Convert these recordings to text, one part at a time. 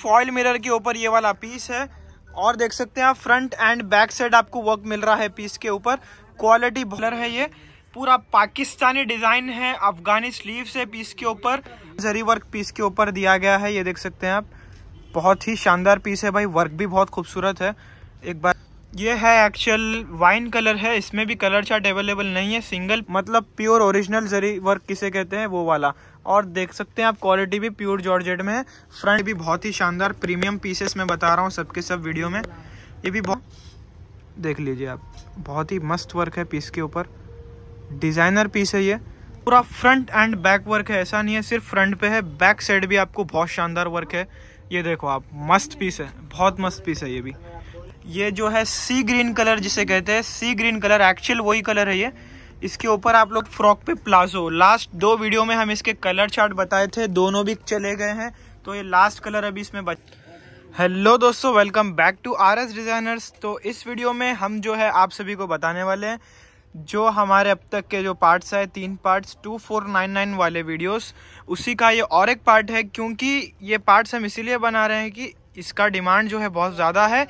foil mirror के ऊपर ये वाला पीस है और देख सकते हैं आप फ्रंट एंड बैक साइड आपको वर्क मिल रहा है पीस के ऊपर क्वालिटी भलर है ये पूरा पाकिस्तानी डिज़ाइन है अफगानी स्लीव है पीस के ऊपर जरी वर्क पीस के ऊपर दिया गया है ये देख सकते हैं आप बहुत ही शानदार पीस है भाई वर्क भी बहुत खूबसूरत है एक बार ये है एक्चुअल वाइन कलर है इसमें भी कलर चार्ट अवेलेबल नहीं है सिंगल मतलब प्योर ओरिजिनल जरी वर्क किसे कहते हैं वो वाला और देख सकते हैं आप क्वालिटी भी प्योर जॉर्जेट में है फ्रंट भी बहुत ही शानदार प्रीमियम पीसेस में बता रहा हूँ सबके सब वीडियो में ये भी बहुत देख लीजिए आप बहुत ही मस्त वर्क है पीस के ऊपर डिज़ाइनर पीस है ये पूरा फ्रंट एंड बैक वर्क है ऐसा नहीं है सिर्फ फ्रंट पे है बैक साइड भी आपको बहुत शानदार वर्क है ये देखो आप मस्त पीस है बहुत मस्त पीस है ये भी ये जो है सी ग्रीन कलर जिसे कहते हैं सी ग्रीन कलर एक्चुअल वही कलर है ये इसके ऊपर आप लोग फ्रॉक पे प्लाजो लास्ट दो वीडियो में हम इसके कलर चार्ट बताए थे दोनों भी चले गए हैं तो ये लास्ट कलर अभी इसमें बच हेलो दोस्तों welcome back to R S designers तो इस वीडियो में हम जो है आप सभी को बताने वाले हैं जो हमारे अब तक के जो पार्ट्स है तीन parts two four nine nine वाले वीडियोस उसी का ये और एक पार्ट है क्योंकि ये पार्ट्स हम इसीलिए बना रहे हैं कि इसका डिमांड जो है बहुत ज़्यादा है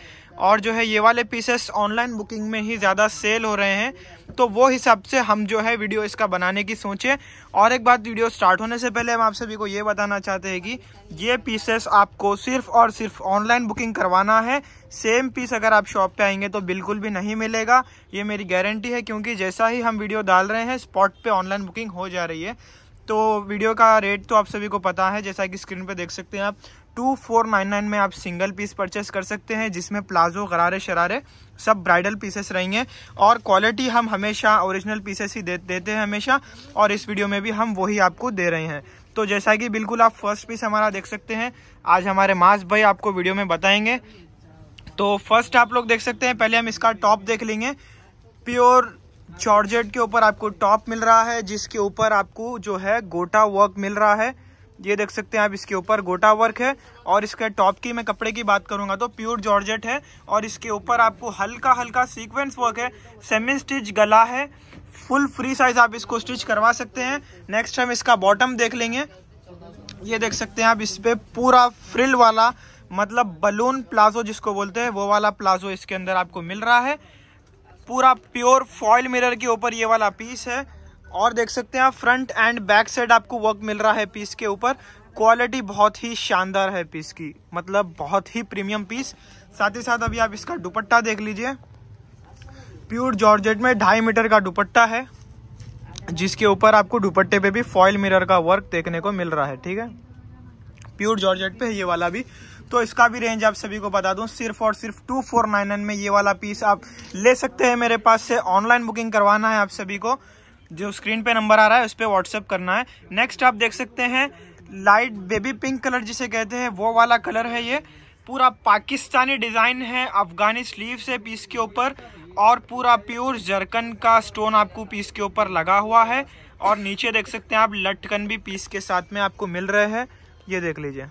और जो है ये वाले पीसेस ऑनलाइन बुकिंग में ही ज़्यादा सेल हो रहे हैं तो वो हिसाब से हम जो है वीडियो इसका बनाने की सोचें और एक बात वीडियो स्टार्ट होने से पहले हम आप सभी को ये बताना चाहते हैं कि ये पीसेस आपको सिर्फ और सिर्फ ऑनलाइन बुकिंग करवाना है सेम पीस अगर आप शॉप पे आएंगे तो बिल्कुल भी नहीं मिलेगा ये मेरी गारंटी है क्योंकि जैसा ही हम वीडियो डाल रहे हैं स्पॉट पर ऑनलाइन बुकिंग हो जा रही है तो वीडियो का रेट तो आप सभी को पता है जैसा कि स्क्रीन पर देख सकते हैं आप टू फोर नाइन नाइन में आप सिंगल पीस परचेस कर सकते हैं जिसमें प्लाजो गरारे शरारे सब ब्राइडल पीसेस रहेंगे और क्वालिटी हम हमेशा ओरिजिनल पीसेस ही दे, देते हैं हमेशा और इस वीडियो में भी हम वही आपको दे रहे हैं तो जैसा कि बिल्कुल आप फर्स्ट पीस हमारा देख सकते हैं आज हमारे मास भाई आपको वीडियो में बताएंगे तो फर्स्ट आप लोग देख सकते हैं पहले हम इसका टॉप देख लेंगे प्योर जॉर्जेट के ऊपर आपको टॉप मिल रहा है जिसके ऊपर आपको जो है गोटा वर्क मिल रहा है ये देख सकते हैं आप इसके ऊपर गोटा वर्क है और इसके टॉप की मैं कपड़े की बात करूंगा तो प्योर जॉर्जेट है और इसके ऊपर आपको हल्का हल्का सीक्वेंस वर्क है सेमी स्टिच गला है फुल फ्री साइज आप इसको स्टिच करवा सकते हैं नेक्स्ट हम इसका बॉटम देख लेंगे ये देख सकते हैं आप इस पर पूरा फ्रिल वाला मतलब बलून प्लाजो जिसको बोलते हैं वो वाला प्लाजो इसके अंदर आपको मिल रहा है पूरा प्योर फॉयल मिरर के ऊपर ये वाला पीस है और देख सकते हैं आप फ्रंट एंड बैक साइड आपको वर्क मिल रहा है पीस के ऊपर क्वालिटी बहुत ही शानदार है पीस की मतलब बहुत ही प्रीमियम पीस साथ ही साथ अभी आप इसका दुपट्टा देख लीजिए प्योर जॉर्जेट में ढाई मीटर का दुपट्टा है जिसके ऊपर आपको दुपट्टे पे भी फॉयल मिरर का वर्क देखने को मिल रहा है ठीक है प्योर जॉर्जेट पे ये वाला भी तो इसका भी रेंज आप सभी को बता दूं सिर्फ और सिर्फ टू फोर नाइन नाइन में ये वाला पीस आप ले सकते हैं मेरे पास से ऑनलाइन बुकिंग करवाना है आप सभी को जो स्क्रीन पे नंबर आ रहा है उस पर व्हाट्सअप करना है नेक्स्ट आप देख सकते हैं लाइट बेबी पिंक कलर जिसे कहते हैं वो वाला कलर है ये पूरा पाकिस्तानी डिज़ाइन है अफगानी स्लीव्स है पीस के ऊपर और पूरा प्योर जरकन का स्टोन आपको पीस के ऊपर लगा हुआ है और नीचे देख सकते हैं आप लटकन भी पीस के साथ में आपको मिल रहे हैं ये देख लीजिए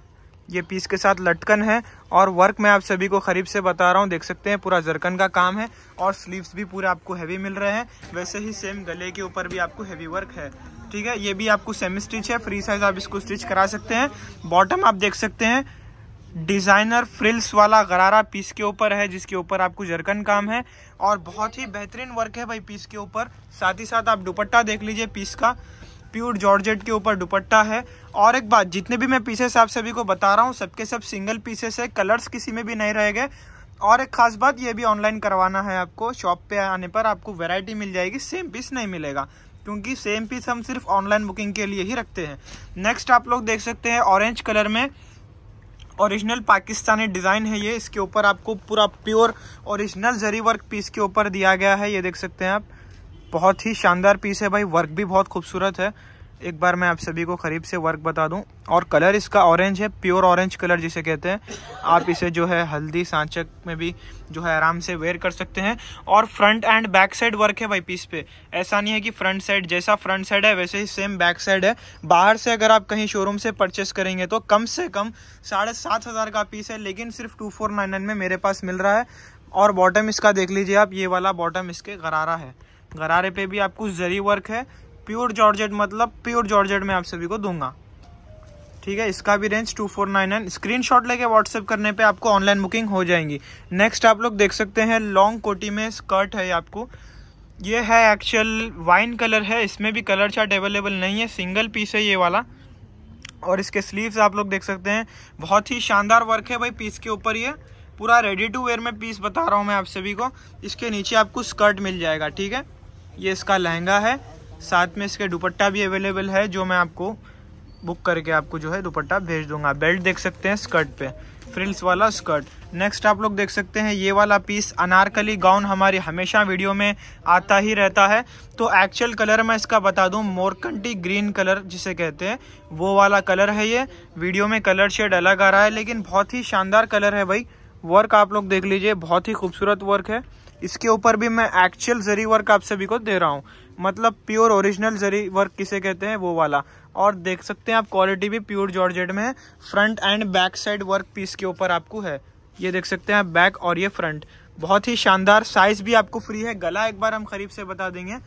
ये पीस के साथ लटकन है और वर्क मैं आप सभी को खरीब से बता रहा हूँ देख सकते हैं पूरा जरकन का काम है और स्लीव्स भी पूरे आपको हैवी मिल रहे हैं वैसे ही सेम गले के ऊपर भी आपको हैवी वर्क है ठीक है ये भी आपको सेमी स्टिच है फ्री साइज आप इसको स्टिच करा सकते हैं बॉटम आप देख सकते हैं डिज़ाइनर फ्रिल्स वाला गरारा पीस के ऊपर है जिसके ऊपर आपको जरकन काम है और बहुत ही बेहतरीन वर्क है भाई पीस के ऊपर साथ ही साथ आप दुपट्टा देख लीजिए पीस का प्योर जॉर्जेट के ऊपर दुपट्टा है और एक बात जितने भी मैं पीसेस आप सभी को बता रहा हूँ सबके सब सिंगल पीसेस है कलर्स किसी में भी नहीं गए और एक खास बात ये भी ऑनलाइन करवाना है आपको शॉप पे आने पर आपको वैरायटी मिल जाएगी सेम पीस नहीं मिलेगा क्योंकि सेम पीस हम सिर्फ ऑनलाइन बुकिंग के लिए ही रखते हैं नेक्स्ट आप लोग देख सकते हैं ऑरेंज कलर में ओरिजिनल पाकिस्तानी डिज़ाइन है ये इसके ऊपर आपको पूरा pure original zari work piece के ऊपर दिया गया है ये देख सकते हैं आप बहुत ही शानदार पीस है भाई वर्क भी बहुत खूबसूरत है एक बार मैं आप सभी को करीब से वर्क बता दूं और कलर इसका ऑरेंज है प्योर ऑरेंज कलर जिसे कहते हैं आप इसे जो है हल्दी सांचक में भी जो है आराम से वेयर कर सकते हैं और front and back side work है भाई पीस पे ऐसा नहीं है कि फ्रंट साइड जैसा फ्रंट साइड है वैसे ही सेम बैक साइड है बाहर से अगर आप कहीं शोरूम से परचेस करेंगे तो कम से कम साढ़े सात हज़ार का पीस है लेकिन सिर्फ टू फोर नाइन नाइन में मेरे पास मिल रहा है और बॉटम इसका देख लीजिए आप ये वाला बॉटम इसके गरारा है गरारे पे भी आपको जरी वर्क है प्योर जॉर्जेट मतलब प्योर जॉर्जेट में आप सभी को दूंगा ठीक है इसका भी range two four nine nine screen shot लेके व्हाट्सएप करने पे आपको ऑनलाइन बुकिंग हो जाएंगी नेक्स्ट आप लोग देख सकते हैं लॉन्ग कोटी में स्कर्ट है आपको ये है एक्चुअल वाइन कलर है इसमें भी कलर चार्ट अवेलेबल नहीं है सिंगल पीस है ये वाला और इसके स्लीव्स आप लोग देख सकते हैं बहुत ही शानदार वर्क है भाई पीस के ऊपर ये पूरा रेडी टू वेयर में पीस बता रहा हूँ मैं आप सभी को इसके नीचे आपको स्कर्ट मिल जाएगा ठीक है ये इसका लहंगा है साथ में इसके दुपट्टा भी अवेलेबल है जो मैं आपको बुक करके आपको जो है दुपट्टा भेज दूंगा बेल्ट देख सकते हैं स्कर्ट पे फ्रिल्स वाला स्कर्ट नेक्स्ट आप लोग देख सकते हैं ये वाला पीस अनारकली गाउन हमारी हमेशा वीडियो में आता ही रहता है तो एक्चुअल कलर मैं इसका बता दूं मोरकंटी ग्रीन कलर जिसे कहते हैं वो वाला कलर है ये वीडियो में कलर शेड अलग आ रहा है लेकिन बहुत ही शानदार कलर है भाई वर्क आप लोग देख लीजिए बहुत ही खूबसूरत वर्क है इसके ऊपर भी मैं एक्चुअल जरी वर्क आप सभी को दे रहा हूँ मतलब प्योर ओरिजिनल जरी वर्क किसे कहते हैं वो वाला और देख सकते हैं आप क्वालिटी भी प्योर जॉर्जेट में है front and back side work piece के ऊपर आपको है ये देख सकते हैं आप बैक और ये फ्रंट बहुत ही शानदार साइज भी आपको फ्री है गला एक बार हम खरीब से बता देंगे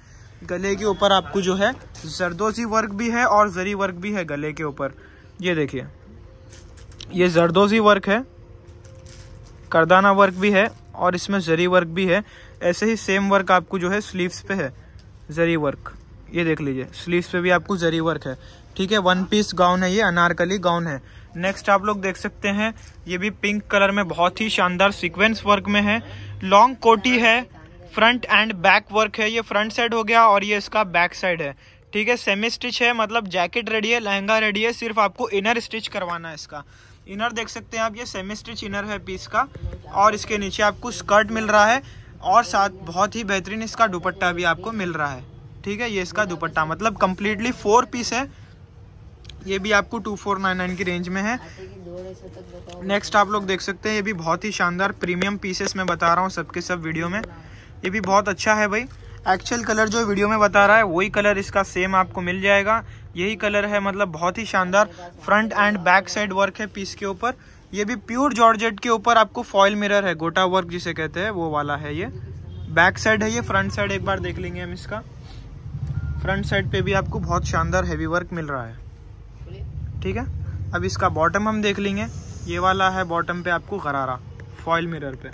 गले के ऊपर आपको जो है जरदोजी वर्क भी है और जरी वर्क भी है गले के ऊपर ये देखिए ये जरदोजी वर्क है करदाना वर्क भी है और इसमें जरी वर्क भी है ऐसे ही सेम वर्क आपको जो है स्लीव्स पे है जरी वर्क ये देख लीजिए स्लीव्स पे भी आपको जरी वर्क है ठीक है वन पीस गाउन है ये अनारकली गाउन है नेक्स्ट आप लोग देख सकते हैं ये भी पिंक कलर में बहुत ही शानदार सीक्वेंस वर्क में है लॉन्ग कोटी है फ्रंट एंड बैक वर्क है ये फ्रंट साइड हो गया और ये इसका बैक साइड है ठीक है सेमी स्टिच है मतलब जैकेट रेडी है लहंगा रेडी है सिर्फ आपको इनर स्टिच करवाना है इसका इनर देख सकते हैं आप ये सेमी स्टिच इनर है पीस का और इसके नीचे आपको स्कर्ट मिल रहा है और साथ बहुत ही बेहतरीन इसका दुपट्टा भी आपको मिल रहा है ठीक है ये इसका दुपट्टा मतलब कम्प्लीटली फोर पीस है ये भी आपको टू फोर नाइन नाइन की रेंज में है नेक्स्ट आप लोग देख सकते हैं ये भी बहुत ही शानदार प्रीमियम पीसेस में बता रहा हूँ सबके सब वीडियो में ये भी बहुत अच्छा है भाई एक्चुअल कलर जो वीडियो में बता रहा है वही कलर इसका सेम आपको मिल जाएगा यही कलर है मतलब बहुत ही शानदार front and back side work है पीस के ऊपर ये भी प्योर जॉर्जेट के ऊपर आपको फॉइल मिरर है गोटा वर्क जिसे कहते हैं वो वाला है ये बैक साइड है ये फ्रंट साइड एक बार देख लेंगे हम इसका फ्रंट साइड पे भी आपको बहुत शानदार हैवी वर्क मिल रहा है ठीक है अब इसका बॉटम हम देख लेंगे ये वाला है बॉटम पे आपको गरारा फॉइल मिरर पे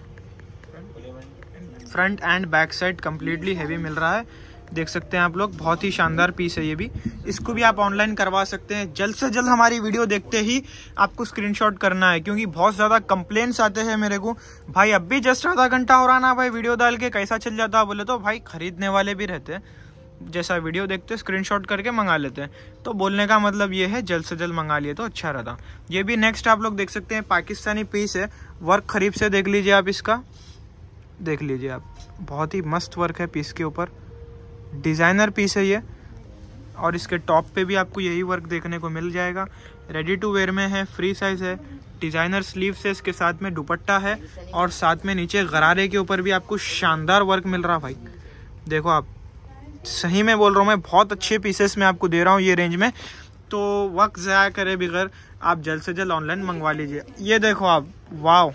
front and back side completely heavy मिल रहा है देख सकते हैं आप लोग बहुत ही शानदार पीस है ये भी इसको भी आप ऑनलाइन करवा सकते हैं जल्द से जल्द हमारी वीडियो देखते ही आपको स्क्रीनशॉट करना है क्योंकि बहुत ज़्यादा कंप्लेंट्स आते हैं मेरे को भाई अब भी जस्ट आधा घंटा हो रहा ना भाई वीडियो डाल के कैसा चल जाता है बोले तो भाई खरीदने वाले भी रहते हैं जैसा वीडियो देखते शॉट करके मंगा लेते हैं तो बोलने का मतलब ये है जल्द से जल्द मंगा लिए तो अच्छा रहता ये भी नेक्स्ट आप लोग देख सकते हैं पाकिस्तानी पीस है वर्क खरीब से देख लीजिए आप इसका देख लीजिए आप बहुत ही मस्त वर्क है पीस के ऊपर डिज़ाइनर पीस है ये और इसके टॉप पे भी आपको यही वर्क देखने को मिल जाएगा रेडी टू वेयर में है फ्री साइज है डिज़ाइनर स्लीव्स है इसके साथ में दुपट्टा है और साथ में नीचे गरारे के ऊपर भी आपको शानदार वर्क मिल रहा भाई देखो आप सही में बोल रहा हूँ मैं बहुत अच्छे पीसेस में आपको दे रहा हूँ ये रेंज में तो वक्त ज़ाया करे बगैर आप जल्द से जल्द ऑनलाइन मंगवा लीजिए ये देखो आप वाओ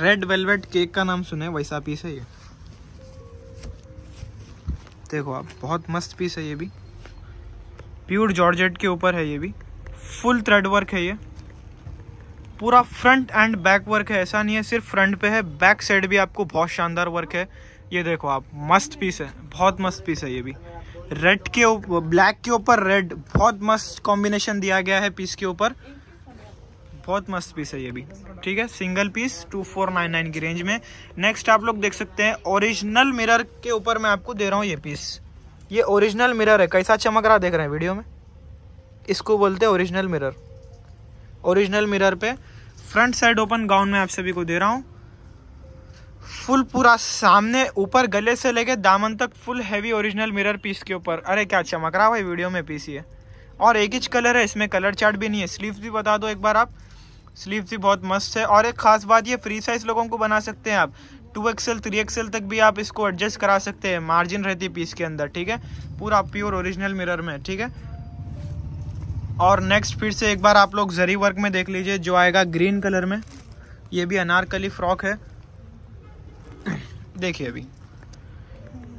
रेड वेलवेट केक का नाम सुने वैसा पीस है ये देखो आप बहुत मस्त पीस है ये भी प्योर जॉर्जेट के ऊपर है ये भी फुल थ्रेड वर्क है ये पूरा फ्रंट एंड बैक वर्क है ऐसा नहीं है सिर्फ फ्रंट पे है बैक साइड भी आपको बहुत शानदार वर्क है ये देखो आप मस्त पीस है बहुत मस्त पीस है ये भी रेड के ब्लैक के ऊपर रेड बहुत मस्त कॉम्बिनेशन दिया गया है पीस के ऊपर बहुत मस्त पीस है ये भी ठीक है single piece two four nine nine की रेंज में नेक्स्ट आप लोग देख सकते हैं ओरिजिनल मिरर के ऊपर मैं आपको दे रहा हूँ ये पीस ये ओरिजिनल मिरर है कैसा चमक रहा अच्छा देख रहे हैं वीडियो में इसको बोलते हैं ओरिजिनल मिरर ओरिजिनल मिरर पे फ्रंट साइड ओपन गाउन में आप सभी को दे रहा हूँ फुल पूरा सामने ऊपर गले से लेके दामन तक full heavy original mirror piece के ऊपर अरे क्या चमक रहा अच्छा है भाई वीडियो में पीस ये और एक ही कलर है इसमें कलर चार्ट भी नहीं है स्लीव भी बता दो एक बार आप स्लीव्स भी बहुत मस्त है और एक ख़ास बात ये फ्री साइज़ लोगों को बना सकते हैं आप टू एक्सएल थ्री एक्सएल तक भी आप इसको एडजस्ट करा सकते हैं मार्जिन रहती है पीस के अंदर ठीक है पूरा प्योर ओरिजिनल मिरर में ठीक है और नेक्स्ट फिर से एक बार आप लोग जरी वर्क में देख लीजिए जो आएगा ग्रीन कलर में ये भी अनारकली फ्रॉक है देखिए अभी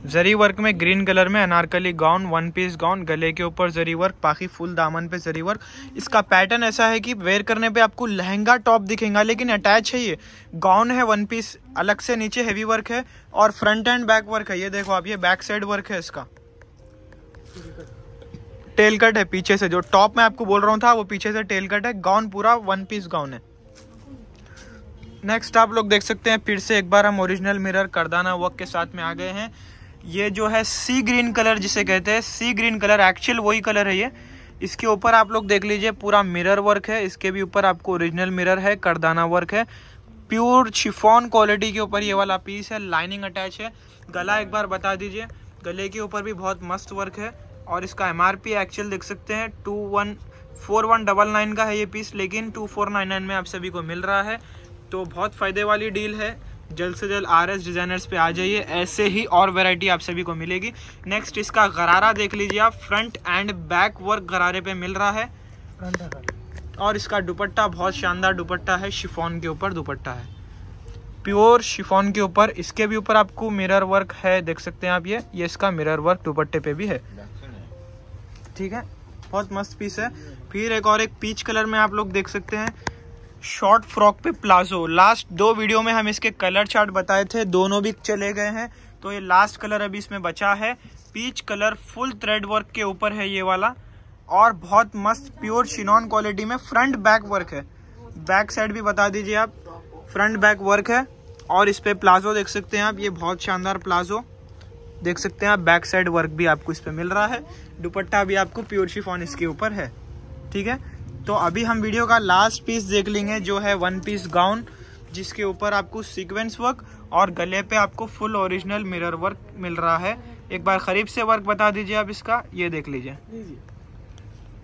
जरी वर्क में ग्रीन कलर में Anarkali gown one piece gown गले के ऊपर जरी वर्क बाकी फुल दामन पे जरी वर्क इसका पैटर्न ऐसा है कि वेयर करने पे आपको लहंगा टॉप दिखेगा लेकिन अटैच है ये गाउन है वन पीस अलग से नीचे हेवी वर्क है और फ्रंट एंड बैक वर्क है ये देखो आप ये बैक साइड वर्क है इसका टेल कट है पीछे से जो टॉप में आपको बोल रहा हूँ था वो पीछे से टेल कट है गाउन पूरा वन पीस गाउन है नेक्स्ट आप लोग देख सकते हैं फिर से एक बार हम ओरिजिनल मिरर करदाना वर्क के साथ में आ गए हैं ये जो है सी ग्रीन कलर जिसे कहते हैं सी ग्रीन कलर एक्चुअल वही कलर है ये इसके ऊपर आप लोग देख लीजिए पूरा मिरर वर्क है इसके भी ऊपर आपको ओरिजिनल मिरर है करदाना वर्क है प्योर शिफॉन क्वालिटी के ऊपर ये वाला पीस है लाइनिंग अटैच है गला एक बार बता दीजिए गले के ऊपर भी बहुत मस्त वर्क है और इसका एम आर पी एक्चुअल देख सकते हैं two one four one double nine का है ये पीस लेकिन टू फोर नाइन नाइन में आप सभी को मिल रहा है तो बहुत फ़ायदे वाली डील है जल्द से जल्द आर एस डिज़ाइनर्स पे आ जाइए ऐसे ही और वैरायटी आप सभी को मिलेगी नेक्स्ट इसका गरारा देख लीजिए आप फ्रंट एंड बैक वर्क गरारे पे मिल रहा है और इसका दुपट्टा बहुत शानदार दुपट्टा है शिफोन के ऊपर दुपट्टा है प्योर शिफोन के ऊपर इसके भी ऊपर आपको मिरर वर्क है देख सकते हैं आप ये ये इसका मिरर वर्क दुपट्टे पे भी है ठीक है बहुत मस्त पीस है फिर एक और एक पीच कलर में आप लोग देख सकते हैं शॉर्ट फ्रॉक पे प्लाजो लास्ट दो वीडियो में हम इसके कलर चार्ट बताए थे दोनों भी चले गए हैं तो ये लास्ट कलर अभी इसमें बचा है peach colour full thread work के ऊपर है ये वाला और बहुत मस्त प्योर शिनॉन क्वालिटी में फ्रंट बैक वर्क है बैक साइड भी बता दीजिए आप फ्रंट बैक वर्क है और इस पर प्लाजो देख सकते हैं आप ये बहुत शानदार प्लाजो देख सकते हैं आप बैक साइड वर्क भी आपको इस पर मिल रहा है दुपट्टा भी आपको प्योर शिफॉन इसके ऊपर है ठीक है तो अभी हम वीडियो का लास्ट पीस देख लेंगे जो है वन पीस गाउन जिसके ऊपर आपको सीक्वेंस वर्क और गले पे आपको फुल ओरिजिनल मिरर वर्क मिल रहा है एक बार खरीब से वर्क बता दीजिए आप इसका ये देख लीजिए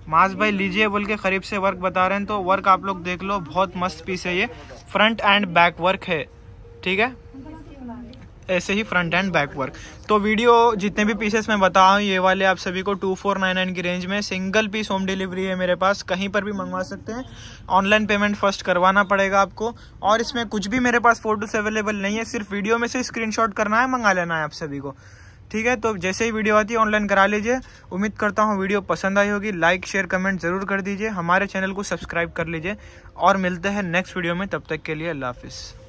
मास भाई लीजिए बोल के खरीब से वर्क बता रहे हैं तो वर्क आप लोग देख लो बहुत मस्त पीस है ये फ्रंट एंड बैक वर्क है ठीक है ऐसे ही फ्रंट एंड बैक वर्क तो वीडियो जितने भी पीसेस मैं बता ये वाले आप सभी को टू फोर नाइन नाइन की रेंज में सिंगल पीस होम डिलीवरी है मेरे पास कहीं पर भी मंगवा सकते हैं ऑनलाइन पेमेंट फर्स्ट करवाना पड़ेगा आपको और इसमें कुछ भी मेरे पास फोटोस अवेलेबल नहीं है सिर्फ वीडियो में से स्क्रीन करना है मंगा लेना है आप सभी को ठीक है तो जैसे ही वीडियो आती है ऑनलाइन करा लीजिए उम्मीद करता हूँ वीडियो पसंद आई होगी लाइक शेयर कमेंट ज़रूर कर दीजिए हमारे चैनल को सब्सक्राइब कर लीजिए और मिलते हैं नेक्स्ट वीडियो में तब तक के लिए अल्लाह हाफिज़